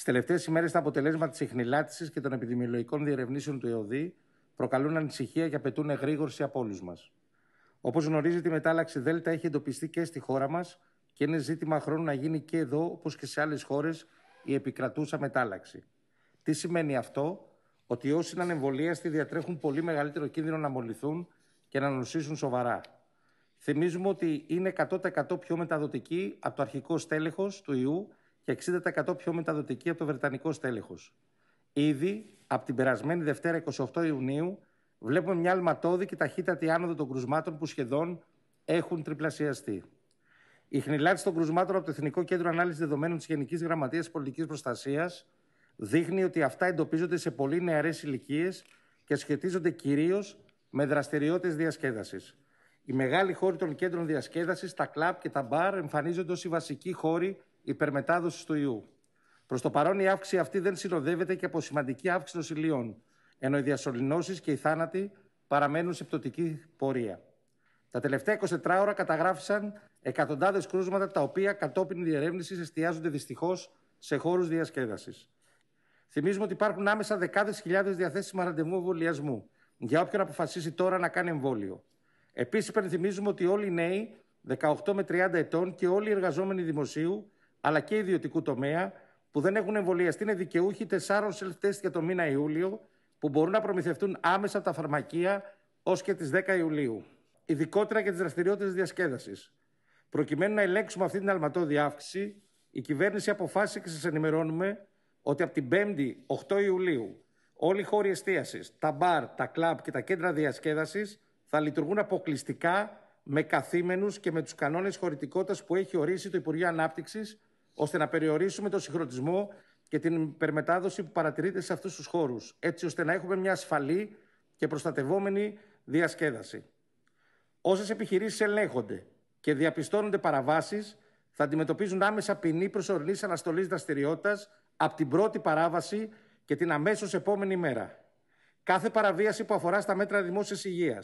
Στι τελευταίες ημέρες, τα αποτελέσματα της εχνηλάτηση και των επιδημιολογικών διερευνήσεων του ΕΟΔΗ προκαλούν ανησυχία και απαιτούν εγρήγορση από όλους μας. Όπως γνωρίζετε, η μετάλλαξη Δέλτα έχει εντοπιστεί και στη χώρα μας και είναι ζήτημα χρόνου να γίνει και εδώ, όπως και σε άλλες χώρες, η επικρατούσα μετάλλαξη. Τι σημαίνει αυτό, ότι όσοι είναι ανεμβολίαστοι διατρέχουν πολύ μεγαλύτερο κίνδυνο να μολυθούν και να νοσήσουν σοβαρά. Θυμίζουμε ότι είναι 100% πιο μεταδοτική από το αρχικό στέλεχος του ιού και 60% πιο μεταδοτική από το Βρετανικό στέλεχος. Ήδη από την περασμένη Δευτέρα 28 Ιουνίου βλέπουμε μια αλματώδη και ταχύτατη άνοδο των κρουσμάτων που σχεδόν έχουν τριπλασιαστεί. Η χνηλάτηση των κρουσμάτων από το Εθνικό Κέντρο Ανάλυσης Δεδομένων της Γενικής Γραμματείας Πολιτικής Προστασίας δείχνει ότι αυτά εντοπίζονται σε πολύ νεαρές ηλικίες και σχετίζονται κυρίως με δραστηριότητες διασκέδασης. Οι μεγάλοι χώροι των κέντρων διασκέδασης, τα κλαπ και τα μπαρ εμφανίζονται ως οι βασικοί χώροι υπερμετάδοσης του ιού. Προς το παρόν, η αύξηση αυτή δεν συνοδεύεται και από σημαντική αύξηση των συλλήων, ενώ οι διασωληνώσεις και οι θάνατοι παραμένουν σε πτωτική πορεία. Τα τελευταία 24 ώρα καταγράφησαν εκατοντάδες κρούσματα, τα οποία κατόπιν διερεύνησης εστιάζονται δυστυχώς σε χώρους διασκέδασης. Θυμίζουμε ότι υπάρχουν άμεσα δεκάδες χιλιάδες διαθέσιμα ραντεβού εμβολιασμού για όποιον αποφασίσει τώρα να κάνει εμβόλιο. Επίσης, υπενθυμίζουμε ότι όλοι οι νέοι 18 με 30 ετών και όλοι οι εργαζόμενοι δημοσίου αλλά και ιδιωτικού τομέα που δεν έχουν εμβολιαστεί είναι δικαιούχοι τεσσάρων self-test για το μήνα Ιούλιο, που μπορούν να προμηθευτούν άμεσα από τα φαρμακεία ως και τις 10 Ιουλίου. Ειδικότερα για τις δραστηριότητες διασκέδασης. Προκειμένου να ελέγξουμε αυτή την αλματώδη αύξηση, η κυβέρνηση αποφάσισε και σας ενημερώνουμε ότι από την 5η 8 Ιουλίου όλοι οι χώροι εστίασης, τα μπαρ, τα κλαμπ και τα κέντρα διασκέδασης θα λειτουργούν αποκλειστικά με καθημενου και με τους κανόνες χωρητικότητας που έχει ορίσει το Υπουργείο Ανάπτυξης ώστε να περιορίσουμε τον συγχρονισμό και την υπερμετάδοση που παρατηρείται σε αυτούς τους χώρους, έτσι ώστε να έχουμε μια ασφαλή και προστατευόμενη διασκέδαση. Όσες επιχειρήσεις ελέγχονται και διαπιστώνονται παραβάσεις, θα αντιμετωπίζουν άμεσα ποινή προσωρινή αναστολής δραστηριότητας από την πρώτη παράβαση και την αμέσως επόμενη μέρα. Κάθε παραβίαση που αφορά στα μέτρα δημόσιας υγείας,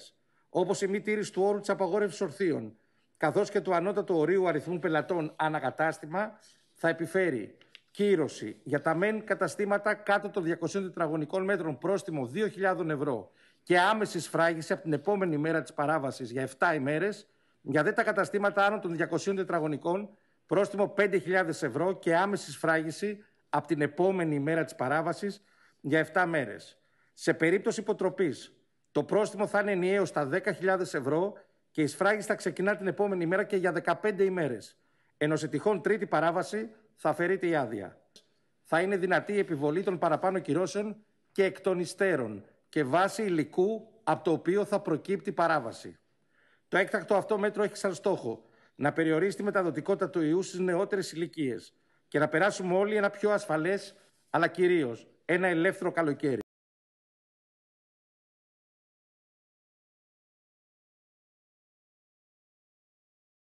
όπως η μη τήρηση του όρου της απαγόρευσης ορθείων, καθώς και του ανώτατου ορίου αριθμού πελατών ανακατάστημα, θα επιφέρει κύρωση για τα μεν καταστήματα κάτω των 200 τετραγωνικών μέτρων πρόστιμο 2.000 ευρώ και άμεση σφράγιση από την επόμενη μέρα της παράβασης για 7 ημέρες, για δε τα καταστήματα άνω των 200 τετραγωνικών πρόστιμο 5.000 ευρώ και άμεση σφράγιση από την επόμενη μέρα της παράβασης για 7 μέρες. Σε περίπτωση υποτροπής, το πρόστιμο θα είναι ενιαίο στα 10.000 ευρώ και η θα ξεκινά την επόμενη μέρα και για 15 ημέρες. Ενώ σε τυχόν τρίτη παράβαση θα αφαιρείται η άδεια. Θα είναι δυνατή η επιβολή των παραπάνω κυρώσεων και εκ των υστέρων και βάση υλικού από το οποίο θα προκύπτει παράβαση. Το έκτακτο αυτό μέτρο έχει σαν στόχο να περιορίσει τη μεταδοτικότητα του ιού στις νεότερες ηλικίες και να περάσουμε όλοι ένα πιο ασφαλές, αλλά κυρίως ένα ελεύθερο καλοκαίρι.